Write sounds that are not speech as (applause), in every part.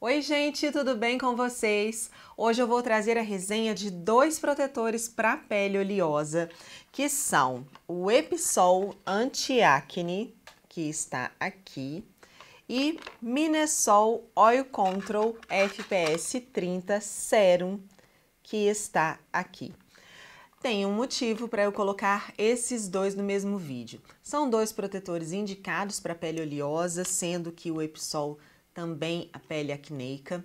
Oi, gente, tudo bem com vocês? Hoje eu vou trazer a resenha de dois protetores para pele oleosa, que são o Episol Antiacne, que está aqui, e Minesol Oil Control FPS 30 Serum, que está aqui. Tem um motivo para eu colocar esses dois no mesmo vídeo. São dois protetores indicados para pele oleosa, sendo que o Episol também a pele acneica.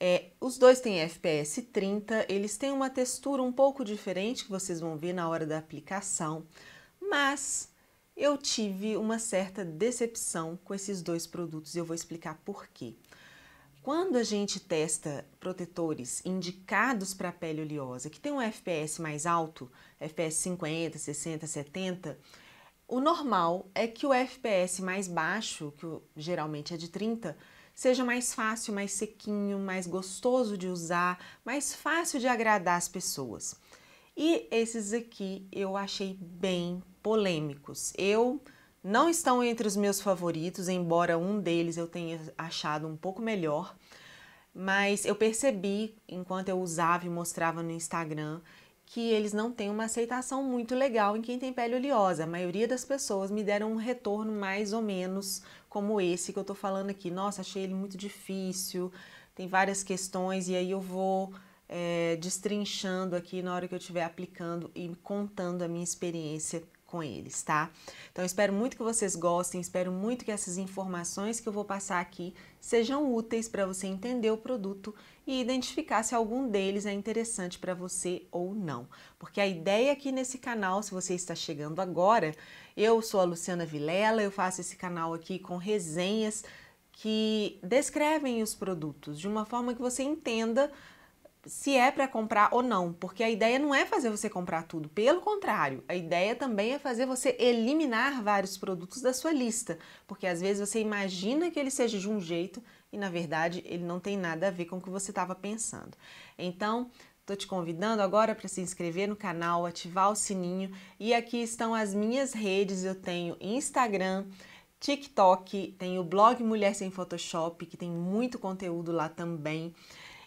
É, os dois têm FPS 30, eles têm uma textura um pouco diferente que vocês vão ver na hora da aplicação, mas eu tive uma certa decepção com esses dois produtos e eu vou explicar por quê. Quando a gente testa protetores indicados para pele oleosa, que tem um FPS mais alto, FPS 50, 60, 70, o normal é que o FPS mais baixo, que geralmente é de 30, seja mais fácil, mais sequinho, mais gostoso de usar, mais fácil de agradar as pessoas. E esses aqui eu achei bem polêmicos. Eu não estão entre os meus favoritos, embora um deles eu tenha achado um pouco melhor, mas eu percebi enquanto eu usava e mostrava no Instagram que eles não têm uma aceitação muito legal em quem tem pele oleosa. A maioria das pessoas me deram um retorno mais ou menos como esse que eu tô falando aqui. Nossa, achei ele muito difícil, tem várias questões, e aí eu vou é, destrinchando aqui na hora que eu estiver aplicando e contando a minha experiência com eles, tá? Então espero muito que vocês gostem, espero muito que essas informações que eu vou passar aqui sejam úteis para você entender o produto e identificar se algum deles é interessante para você ou não. Porque a ideia aqui nesse canal, se você está chegando agora, eu sou a Luciana Vilela, eu faço esse canal aqui com resenhas que descrevem os produtos de uma forma que você entenda se é para comprar ou não, porque a ideia não é fazer você comprar tudo, pelo contrário, a ideia também é fazer você eliminar vários produtos da sua lista, porque às vezes você imagina que ele seja de um jeito e na verdade ele não tem nada a ver com o que você estava pensando. Então, Estou te convidando agora para se inscrever no canal, ativar o sininho e aqui estão as minhas redes. Eu tenho Instagram, TikTok, tenho o blog Mulher Sem Photoshop, que tem muito conteúdo lá também.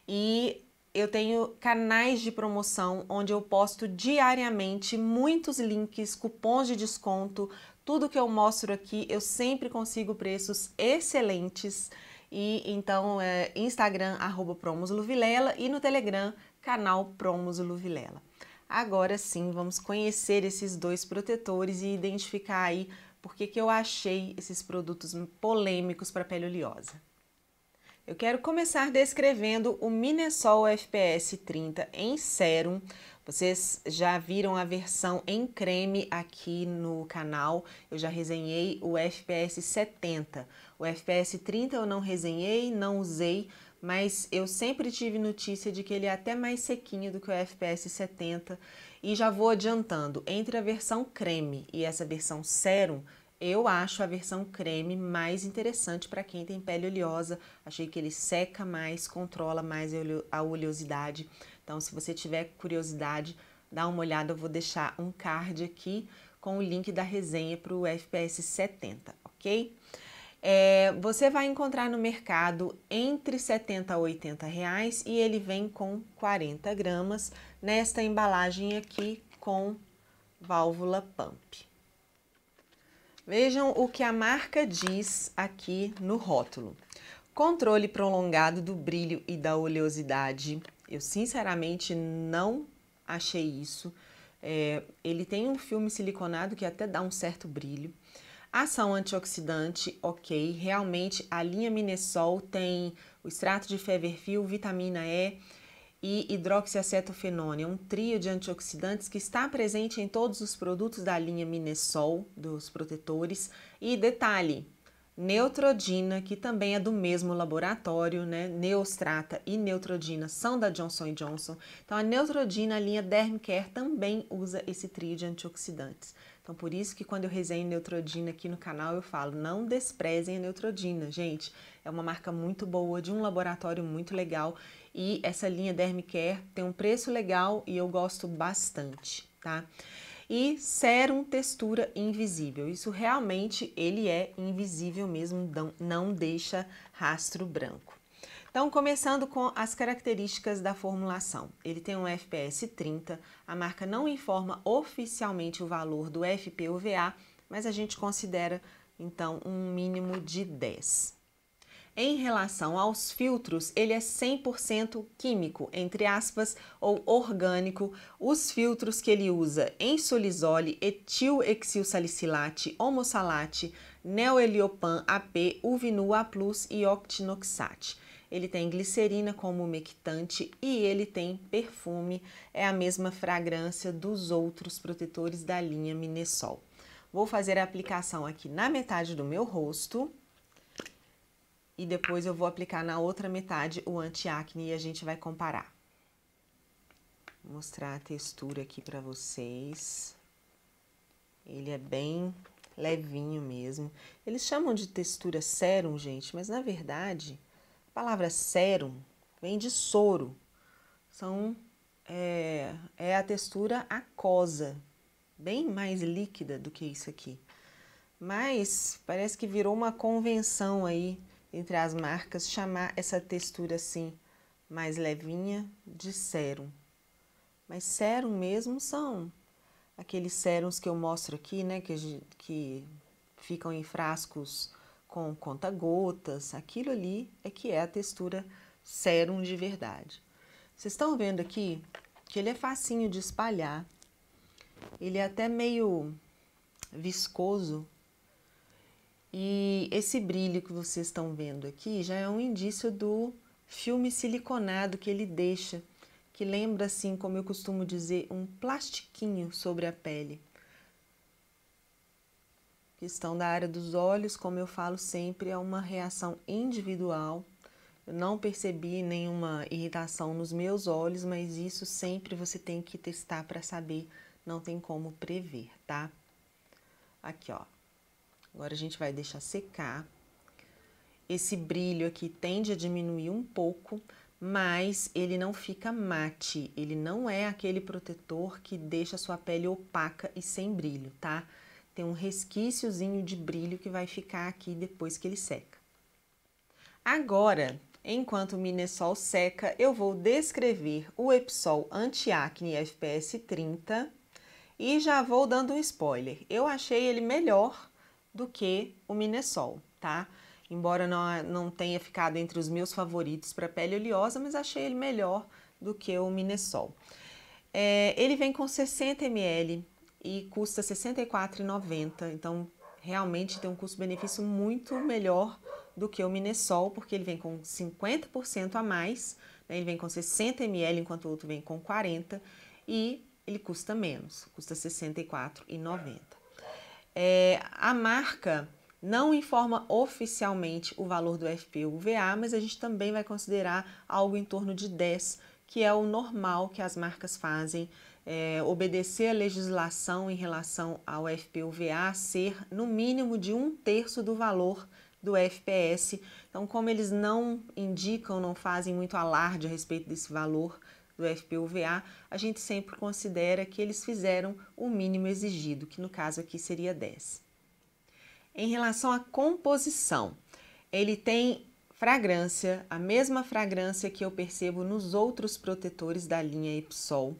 E eu tenho canais de promoção onde eu posto diariamente muitos links, cupons de desconto, tudo que eu mostro aqui eu sempre consigo preços excelentes. E então é Instagram arroba Promos Luvilela e no Telegram canal Promos Luvilela. Agora sim, vamos conhecer esses dois protetores e identificar aí por que eu achei esses produtos polêmicos para pele oleosa. Eu quero começar descrevendo o Minesol FPS 30 em sérum. Vocês já viram a versão em creme aqui no canal, eu já resenhei o FPS 70. O FPS 30 eu não resenhei, não usei, mas eu sempre tive notícia de que ele é até mais sequinho do que o FPS 70. E já vou adiantando, entre a versão creme e essa versão sérum, eu acho a versão creme mais interessante para quem tem pele oleosa. Achei que ele seca mais, controla mais a oleosidade. Então, se você tiver curiosidade, dá uma olhada. Eu vou deixar um card aqui com o link da resenha para o FPS 70, ok? É, você vai encontrar no mercado entre 70 a 80 reais e ele vem com 40 gramas nesta embalagem aqui com válvula pump. Vejam o que a marca diz aqui no rótulo. Controle prolongado do brilho e da oleosidade. Eu sinceramente não achei isso. É, ele tem um filme siliconado que até dá um certo brilho. Ação antioxidante, ok. Realmente a linha Minesol tem o extrato de feverfil, vitamina E, e hidroxiacetofenone, um trio de antioxidantes que está presente em todos os produtos da linha Minesol, dos protetores. E detalhe, neutrodina, que também é do mesmo laboratório, né? Neostrata e neutrodina são da Johnson Johnson. Então a neutrodina, a linha Dermcare, também usa esse trio de antioxidantes. Então, por isso que quando eu resenho neutrodina aqui no canal, eu falo: não desprezem a neutrodina, gente. É uma marca muito boa, de um laboratório muito legal. E essa linha Dermicare tem um preço legal e eu gosto bastante, tá? E Serum textura invisível. Isso realmente ele é invisível mesmo, não deixa rastro branco. Então, começando com as características da formulação. Ele tem um FPS 30, a marca não informa oficialmente o valor do FPUVA, mas a gente considera então um mínimo de 10. Em relação aos filtros, ele é 100% químico, entre aspas, ou orgânico. Os filtros que ele usa em solisole, etil exilsalicilate, homosalate, neoeliopan AP, uvinul A+, e octinoxate ele tem glicerina como umectante e ele tem perfume, é a mesma fragrância dos outros protetores da linha Minesol. Vou fazer a aplicação aqui na metade do meu rosto e depois eu vou aplicar na outra metade o antiacne e a gente vai comparar. Vou mostrar a textura aqui para vocês. Ele é bem levinho mesmo. Eles chamam de textura sérum, gente, mas na verdade a palavra sérum vem de soro. São, é, é a textura aquosa, bem mais líquida do que isso aqui. Mas parece que virou uma convenção aí entre as marcas chamar essa textura assim, mais levinha, de sérum. Mas sérum mesmo são aqueles sérums que eu mostro aqui, né, que, que ficam em frascos com conta-gotas, aquilo ali é que é a textura sérum de verdade. Vocês estão vendo aqui que ele é facinho de espalhar, ele é até meio viscoso. E esse brilho que vocês estão vendo aqui já é um indício do filme siliconado que ele deixa, que lembra assim, como eu costumo dizer, um plastiquinho sobre a pele questão da área dos olhos, como eu falo sempre, é uma reação individual. Eu não percebi nenhuma irritação nos meus olhos, mas isso sempre você tem que testar para saber, não tem como prever, tá? Aqui, ó. Agora a gente vai deixar secar. Esse brilho aqui tende a diminuir um pouco, mas ele não fica mate, ele não é aquele protetor que deixa a sua pele opaca e sem brilho, tá? tem um resquíciozinho de brilho que vai ficar aqui depois que ele seca. Agora, enquanto o Minesol seca, eu vou descrever o Epsol Antiacne FPS 30 e já vou dando um spoiler. Eu achei ele melhor do que o Minesol, tá? Embora não, não tenha ficado entre os meus favoritos para pele oleosa, mas achei ele melhor do que o Minesol. É, ele vem com 60 ml e custa R$ 64,90. Então, realmente tem um custo-benefício muito melhor do que o Minesol, porque ele vem com 50% a mais, né? ele vem com 60 ml, enquanto o outro vem com 40, e ele custa menos, custa R$ 64,90. É, a marca não informa oficialmente o valor do FPUVA, mas a gente também vai considerar algo em torno de 10, que é o normal que as marcas fazem é, obedecer a legislação em relação ao FPUVA ser no mínimo de um terço do valor do FPS. Então, como eles não indicam, não fazem muito alarde a respeito desse valor do FPUVA, a gente sempre considera que eles fizeram o mínimo exigido, que no caso aqui seria 10. Em relação à composição, ele tem fragrância, a mesma fragrância que eu percebo nos outros protetores da linha Epsol.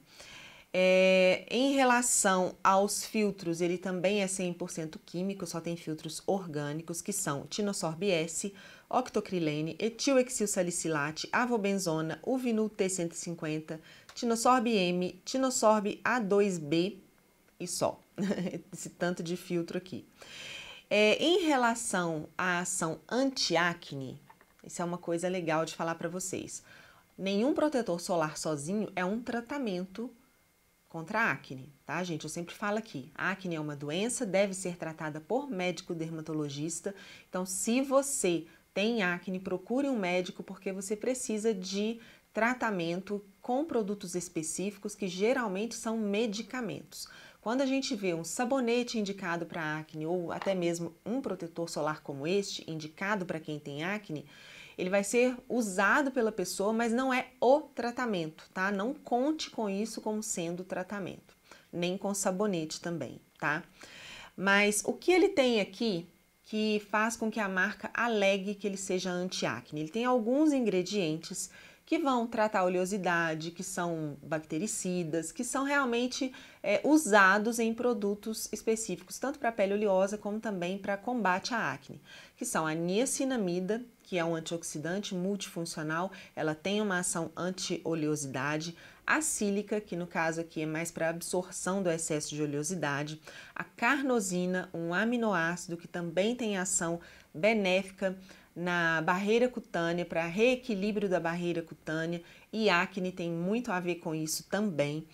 É, em relação aos filtros, ele também é 100% químico, só tem filtros orgânicos, que são Tinosorb S, octocrilene, etilexilsalicilate, avobenzona, uvinul T150, Tinosorb M, Tinosorb A2B e só. (laughs) Esse tanto de filtro aqui. É, em relação à ação antiacne, isso é uma coisa legal de falar para vocês. Nenhum protetor solar sozinho é um tratamento contra a acne, tá, gente? Eu sempre falo aqui, a acne é uma doença, deve ser tratada por médico dermatologista. Então, se você tem acne, procure um médico porque você precisa de tratamento com produtos específicos que geralmente são medicamentos. Quando a gente vê um sabonete indicado para acne ou até mesmo um protetor solar como este indicado para quem tem acne, ele vai ser usado pela pessoa, mas não é o tratamento, tá? Não conte com isso como sendo tratamento, nem com sabonete também, tá? Mas o que ele tem aqui que faz com que a marca alegue que ele seja anti-acne? Ele tem alguns ingredientes que vão tratar a oleosidade, que são bactericidas, que são realmente é, usados em produtos específicos, tanto para pele oleosa como também para combate à acne, que são a niacinamida, que é um antioxidante multifuncional, ela tem uma ação anti-oleosidade, a sílica, que no caso aqui é mais para absorção do excesso de oleosidade, a carnosina, um aminoácido que também tem ação benéfica na barreira cutânea, para reequilíbrio da barreira cutânea, e acne tem muito a ver com isso também.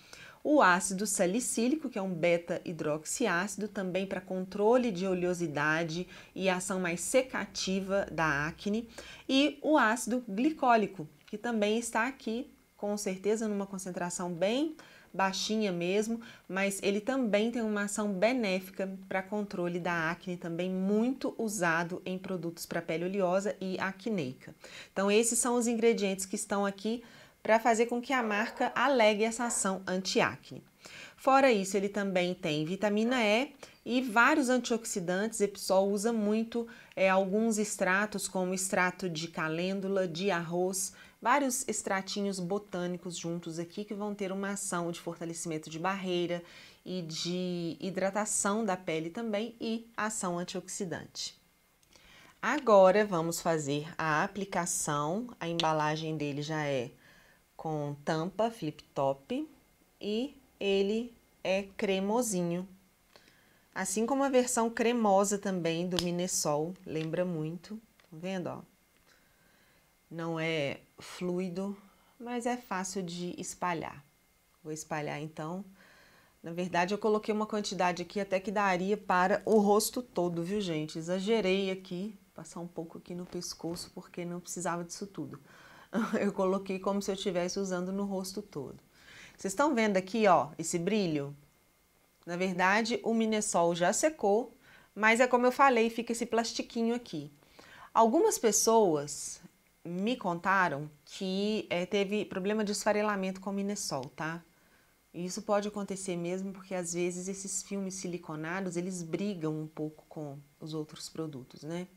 O ácido salicílico, que é um beta-hidroxiácido, também para controle de oleosidade e ação mais secativa da acne. E o ácido glicólico, que também está aqui, com certeza, numa concentração bem baixinha mesmo, mas ele também tem uma ação benéfica para controle da acne, também muito usado em produtos para pele oleosa e acneica. Então, esses são os ingredientes que estão aqui para fazer com que a marca alegue essa ação anti-acne. Fora isso, ele também tem vitamina E e vários antioxidantes. Epsol usa muito é, alguns extratos, como extrato de calêndula, de arroz, vários extratinhos botânicos juntos aqui que vão ter uma ação de fortalecimento de barreira e de hidratação da pele também e ação antioxidante. Agora vamos fazer a aplicação, a embalagem dele já é com tampa flip top e ele é cremosinho. Assim como a versão cremosa também do Minesol, lembra muito, tá vendo, ó? Não é fluido, mas é fácil de espalhar. Vou espalhar então. Na verdade, eu coloquei uma quantidade aqui até que daria para o rosto todo, viu, gente? Exagerei aqui, passar um pouco aqui no pescoço, porque não precisava disso tudo. (laughs) Eu coloquei como se eu estivesse usando no rosto todo. Vocês estão vendo aqui, ó, esse brilho? Na verdade, o minessol já secou, mas é como eu falei, fica esse plastiquinho aqui. Algumas pessoas me contaram que é, teve problema de esfarelamento com o Minessol, tá? E isso pode acontecer mesmo porque às vezes esses filmes siliconados eles brigam um pouco com os outros produtos, né?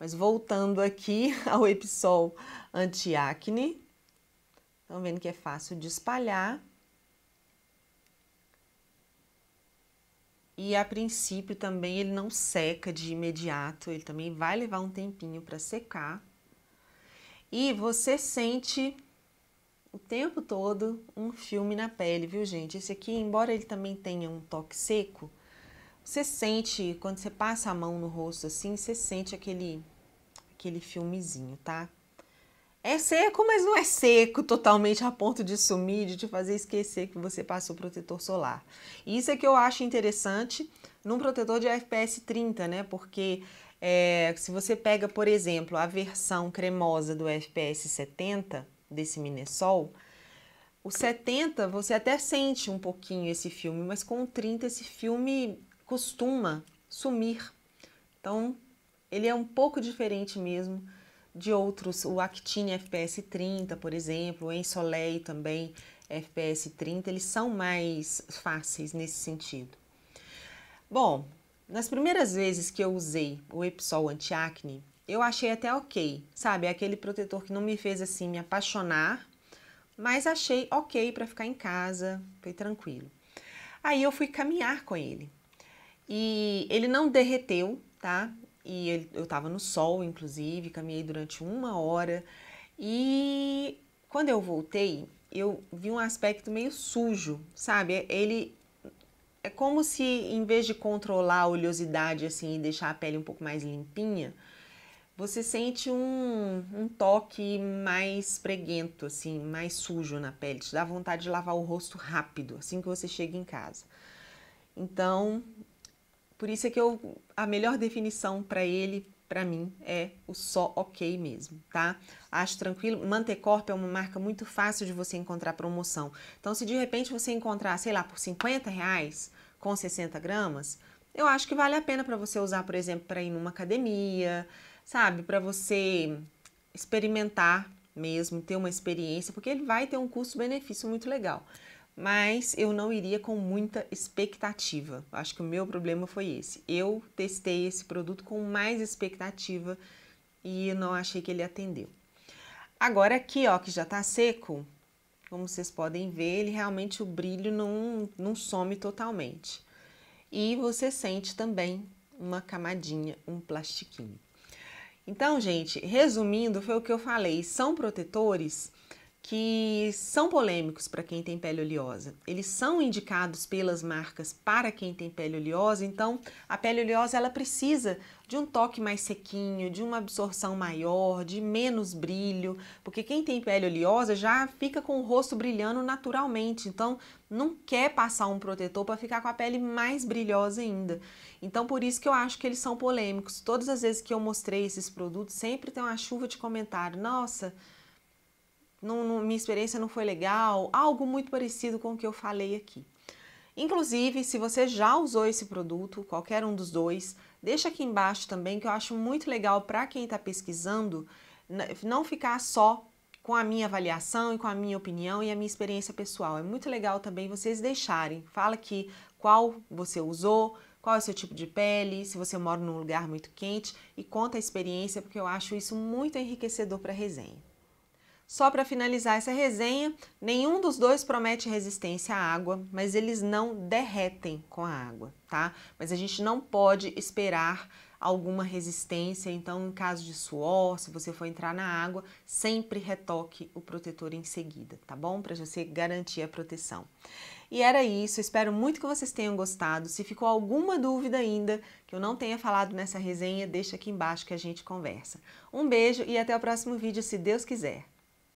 Mas voltando aqui (laughs) ao Episol antiacne, estão vendo que é fácil de espalhar. E a princípio também ele não seca de imediato, ele também vai levar um tempinho para secar. E você sente o tempo todo um filme na pele, viu, gente? Esse aqui, embora ele também tenha um toque seco, você sente, quando você passa a mão no rosto assim, você sente aquele, aquele filmezinho, tá? É seco, mas não é seco totalmente a ponto de sumir, de te fazer esquecer que você passou protetor solar. Isso é que eu acho interessante num protetor de FPS 30, né? Porque é, se você pega, por exemplo, a versão cremosa do FPS 70, desse Minesol, o 70 você até sente um pouquinho esse filme, mas com o 30 esse filme costuma sumir. Então, ele é um pouco diferente mesmo de outros, o Actine FPS 30, por exemplo, o Ensoleil também FPS 30, eles são mais fáceis nesse sentido. Bom, nas primeiras vezes que eu usei o Epsol antiacne, eu achei até ok, sabe? É aquele protetor que não me fez assim me apaixonar, mas achei ok para ficar em casa, foi tranquilo. Aí eu fui caminhar com ele e ele não derreteu, tá? E ele, eu tava no sol, inclusive, caminhei durante uma hora e quando eu voltei, eu vi um aspecto meio sujo, sabe? Ele é como se em vez de controlar a oleosidade assim e deixar a pele um pouco mais limpinha, você sente um, um toque mais preguento, assim, mais sujo na pele. Te dá vontade de lavar o rosto rápido, assim que você chega em casa. Então, por isso é que eu, a melhor definição para ele, para mim, é o só ok mesmo, tá? Acho tranquilo. Mantecorp é uma marca muito fácil de você encontrar promoção. Então, se de repente você encontrar, sei lá, por 50 reais, com 60 gramas, eu acho que vale a pena para você usar, por exemplo, para ir numa academia, sabe? Para você experimentar mesmo, ter uma experiência, porque ele vai ter um custo-benefício muito legal. Mas eu não iria com muita expectativa. Acho que o meu problema foi esse. Eu testei esse produto com mais expectativa e não achei que ele atendeu. Agora aqui, ó, que já tá seco, como vocês podem ver, ele realmente o brilho não, não some totalmente. E você sente também uma camadinha, um plastiquinho. Então, gente, resumindo, foi o que eu falei. São protetores que são polêmicos para quem tem pele oleosa. Eles são indicados pelas marcas para quem tem pele oleosa, então a pele oleosa ela precisa de um toque mais sequinho, de uma absorção maior, de menos brilho, porque quem tem pele oleosa já fica com o rosto brilhando naturalmente, então não quer passar um protetor para ficar com a pele mais brilhosa ainda. Então por isso que eu acho que eles são polêmicos. Todas as vezes que eu mostrei esses produtos, sempre tem uma chuva de comentário. Nossa, não, não, minha experiência não foi legal, algo muito parecido com o que eu falei aqui. Inclusive, se você já usou esse produto, qualquer um dos dois, Deixa aqui embaixo também, que eu acho muito legal para quem está pesquisando, não ficar só com a minha avaliação e com a minha opinião e a minha experiência pessoal. É muito legal também vocês deixarem. Fala aqui qual você usou, qual é o seu tipo de pele, se você mora num lugar muito quente e conta a experiência, porque eu acho isso muito enriquecedor para a resenha. Só para finalizar essa resenha, nenhum dos dois promete resistência à água, mas eles não derretem com a água, tá? Mas a gente não pode esperar alguma resistência, então em caso de suor, se você for entrar na água, sempre retoque o protetor em seguida, tá bom? Para você garantir a proteção. E era isso, espero muito que vocês tenham gostado. Se ficou alguma dúvida ainda que eu não tenha falado nessa resenha, deixa aqui embaixo que a gente conversa. Um beijo e até o próximo vídeo, se Deus quiser.